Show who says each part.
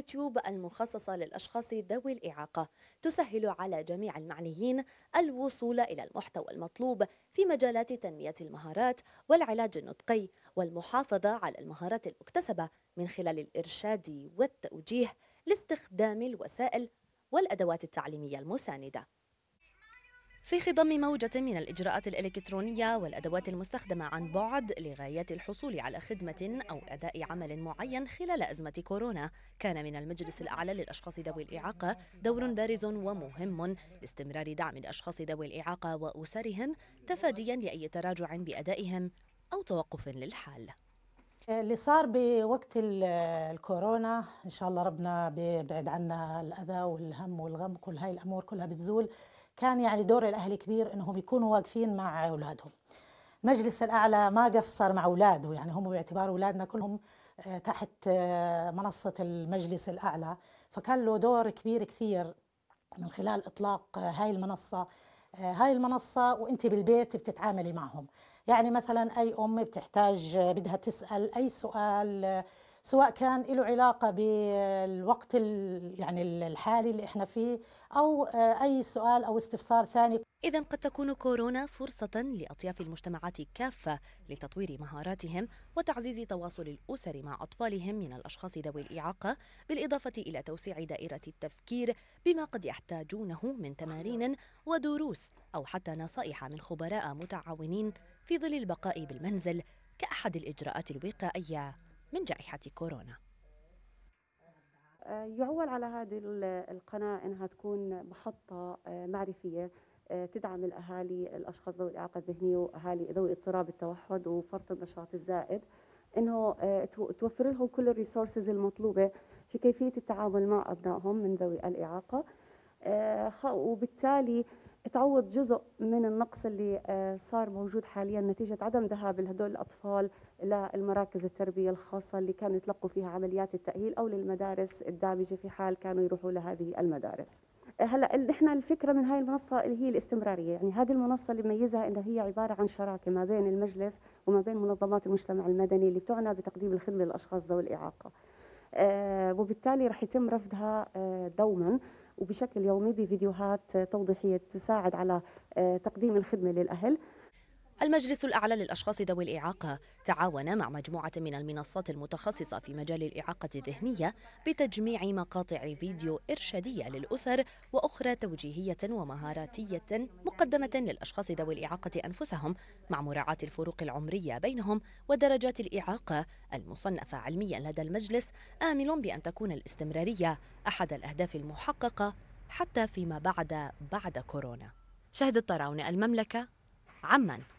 Speaker 1: يوتيوب المخصصة للأشخاص ذوي الإعاقة تسهل على جميع المعنيين الوصول إلى المحتوى المطلوب في مجالات تنمية المهارات والعلاج النطقي والمحافظة على المهارات المكتسبة من خلال الإرشاد والتوجيه لاستخدام الوسائل والأدوات التعليمية المساندة في خضم موجة من الإجراءات الإلكترونية والأدوات المستخدمة عن بعد لغاية الحصول على خدمة أو أداء عمل معين خلال أزمة كورونا، كان من المجلس الأعلى للأشخاص ذوي الإعاقة دور بارز ومهم لاستمرار دعم الأشخاص ذوي الإعاقة وأسرهم تفاديا لأي تراجع بأدائهم أو توقف للحال.
Speaker 2: اللي صار بوقت الكورونا ان شاء الله ربنا بيبعد عنا الاذى والهم والغم كل هاي الامور كلها بتزول كان يعني دور الاهل كبير انهم يكونوا واقفين مع اولادهم المجلس الاعلى ما قصر مع اولاده يعني هم باعتبار اولادنا كلهم آه، تحت آه، منصه المجلس الاعلى فكان له دور كبير كثير من خلال اطلاق آه، هاي المنصه هاي المنصه وانت بالبيت بتتعاملي معهم يعني مثلا أي أم بتحتاج بدها تسأل أي سؤال سواء كان له علاقة بالوقت يعني الحالي اللي احنا فيه أو أي سؤال أو استفسار
Speaker 1: ثاني إذا قد تكون كورونا فرصة لأطياف المجتمعات كافة لتطوير مهاراتهم وتعزيز تواصل الأسر مع أطفالهم من الأشخاص ذوي الإعاقة بالإضافة إلى توسيع دائرة التفكير بما قد يحتاجونه من تمارين ودروس أو حتى نصائح من خبراء متعاونين في ظل البقاء بالمنزل كأحد الإجراءات الوقائية من جائحة كورونا
Speaker 3: آه، يعول على هذه القناة أنها تكون محطة آه، معرفية آه، تدعم الأهالي الأشخاص ذوي الإعاقة الذهنية وأهالي ذوي اضطراب التوحد وفرط النشاط الزائد أنه توفر لهم كل الريسورسز المطلوبة في كيفية التعامل مع أبنائهم من ذوي الإعاقة وبالتالي تعوض جزء من النقص اللي آه، صار موجود حاليا نتيجة عدم ذهاب هدول الأطفال للمراكز التربية الخاصة اللي كانوا يتلقوا فيها عمليات التأهيل أو للمدارس الدامجة في حال كانوا يروحوا لهذه المدارس آه، هلا احنا الفكره من هاي المنصه اللي هي الاستمراريه يعني هذه المنصه اللي بميزها انها هي عباره عن شراكه ما بين المجلس وما بين منظمات المجتمع المدني اللي بتعنى بتقديم الخدمه للاشخاص ذوي الاعاقه آه، وبالتالي رح يتم رفضها دوما وبشكل يومي بفيديوهات توضيحية تساعد على آه، تقديم الخدمة للأهل
Speaker 1: المجلس الأعلى للأشخاص ذوي الإعاقة تعاون مع مجموعة من المنصات المتخصصة في مجال الإعاقة الذهنية بتجميع مقاطع فيديو إرشادية للأسر وأخرى توجيهية ومهاراتية مقدمة للأشخاص ذوي الإعاقة أنفسهم مع مراعاة الفروق العمرية بينهم ودرجات الإعاقة المصنفة علميا لدى المجلس آمل بأن تكون الاستمرارية أحد الأهداف المحققة حتى فيما بعد بعد كورونا شهد الطراون المملكة عمان